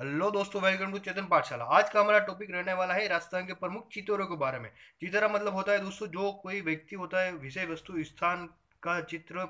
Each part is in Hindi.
हेलो दोस्तों वेलकम टू चेतन पाठशाला आज का हमारा टॉपिक रहने वाला है राजस्थान के प्रमुख चित्रों के बारे में चितरा मतलब होता है दोस्तों जो कोई व्यक्ति होता है विषय वस्तु स्थान का चित्र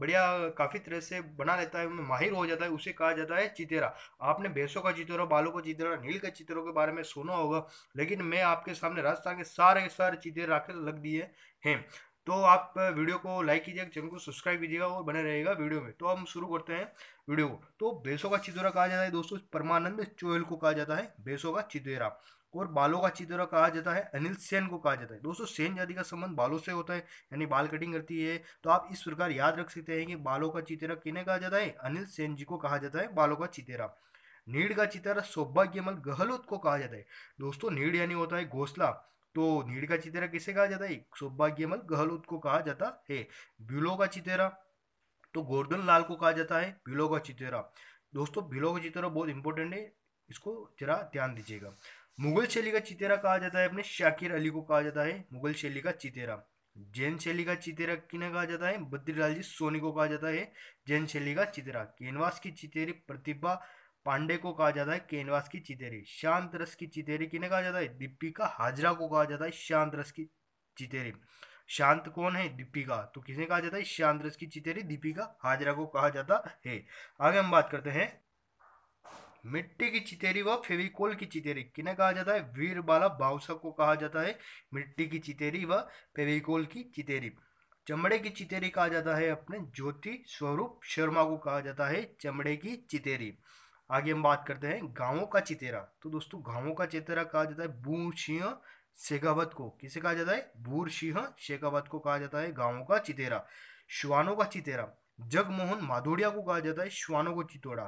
बढ़िया काफ़ी तरह से बना लेता है माहिर हो जाता है उसे कहा जाता है चितेरा आपने भैंसों का चित्र बालों का चित्र नील के चित्रों के बारे में सुना होगा लेकिन मैं आपके सामने राजस्थान के सारे सारे चितेरा आकर लग दिए हैं तो आप वीडियो को लाइक कीजिएगा चैनल को सब्सक्राइब कीजिएगा और बने रहेगा वीडियो में तो हम शुरू करते हैं वीडियो को तो भैंसों का चिदोरा कहा जाता है दोस्तों परमानंद चोयल को कहा जाता है भैंसों का चिदेरा और बालों का चिदोरा कहा जाता है अनिल सेन को कहा जाता है दोस्तों सेन जाति का संबंध बालों से होता है यानी बाल कटिंग करती है तो आप इस प्रकार याद रख सकते हैं कि बालों का चितेरा किन्हें कहा जाता है अनिल सेन जी को कहा जाता है बालों का चितेरा नीड का चितेरा सौभाग्यमल गहलोत को कहा जाता है दोस्तों नीड यानी होता है घोसला तो नीड का चितेरा किसे कहा जाता है सौभाग्यमल गहलोत को कहा जाता है बिलो का चितेरा तो गोर्धन लाल को कहा जाता है बिलो का चितेरा दोस्तों बिलो का चितेरा बहुत इंपॉर्टेंट है इसको जरा ध्यान दीजिएगा मुगल शैली का चितेरा कहा जाता है अपने शाकिर अली को कहा जाता है मुगल शैली का चितेरा जैन शैली का चितेरा किन कहा जाता है बद्रीलाल जी सोनी को कहा जाता है जैन शैली का चितेरा केनवास की चितेरी प्रतिभा पांडे को कहा जाता है केनवास की चितेरी शांत रस की चितेरी किन्हें कहा जाता है दीपिका हाजरा को कहा जाता है शांत रस की चितेरी शांत कौन है दीपिका तो किसे कहा जाता है शांत रस की चितेरी दीपिका हाजरा को कहा जाता है आगे हम बात करते हैं मिट्टी की चितेरी व फेविकोल की चितेरी किन्हें कहा जाता है वीर बाला बाउसा को कहा जाता है मिट्टी की चितेरी व फेविकोल की चितेरी चमड़े की चितेरी कहा जाता है अपने ज्योति स्वरूप शर्मा को कहा जाता है चमड़े की चितेरी आगे हम बात करते हैं गांवों का चितेरा तो दोस्तों गांवों का चितेरा कहा जाता है बू सिंह शेखावत को किसे कहा जाता है बूर सिंह शेखावत को कहा जाता है गांवों का चितेरा श्वानों का चितेरा जगमोहन माधोड़िया को कहा जाता है श्वानों को चितोड़ा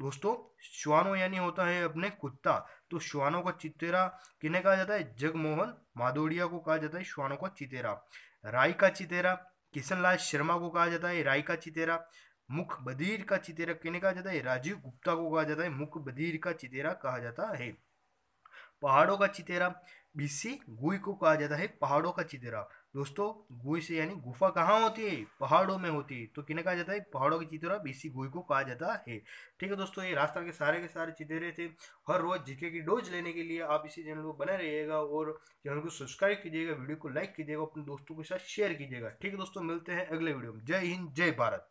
दोस्तों श्वानो यानी होता है अपने कुत्ता तो श्वानों का चितेरा किन्हें कहा जाता है जगमोहन माधोड़िया को कहा जाता है श्वानों का चितेरा राय का चितेरा किशन शर्मा को कहा जाता है राय का चितेरा मुख बधिर का चितेरा किने कहा जाता है राजीव गुप्ता को कहा जाता है मुख बधिर का चितेरा कहा जाता है पहाड़ों का चितेरा बीसी गुई को कहा जाता है पहाड़ों का चितेरा दोस्तों गुई से यानी गुफा कहाँ होती है पहाड़ों में होती है तो किन्हें कहा जाता है पहाड़ों की चितेरा बीसी गुई को कहा जाता है ठीक है दोस्तों ये रास्ता के सारे के सारे चितेरे थे हर रोज जीके की डोज लेने के लिए आप इसी चैनल को बने रहिएगा और चैनल को सब्सक्राइब कीजिएगा वीडियो को लाइक कीजिएगा अपने दोस्तों के साथ शेयर कीजिएगा ठीक है दोस्तों मिलते हैं अगले वीडियो में जय हिंद जय भारत